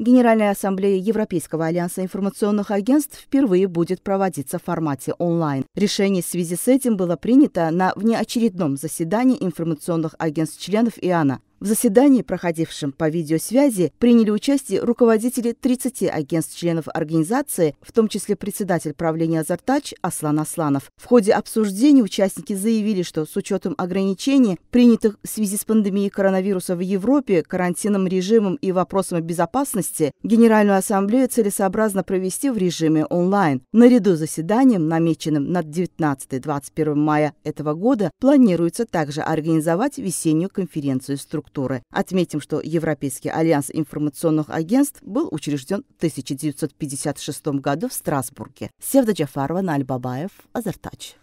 Генеральная ассамблея Европейского альянса информационных агентств впервые будет проводиться в формате онлайн. Решение в связи с этим было принято на внеочередном заседании информационных агентств-членов ИАНа. В заседании, проходившем по видеосвязи, приняли участие руководители 30 агентств-членов организации, в том числе председатель правления «Азартач» Аслан Асланов. В ходе обсуждения участники заявили, что с учетом ограничений, принятых в связи с пандемией коронавируса в Европе, карантинным режимом и вопросом безопасности, Генеральную Ассамблею целесообразно провести в режиме онлайн. Наряду с заседанием, намеченным на 19-21 мая этого года, планируется также организовать весеннюю конференцию структур структуры. Отметим, что Европейский альянс информационных агентств был учрежден в 1956 году в Страсбурге. Севда Джафарова, Наль Бабаев, Азертач.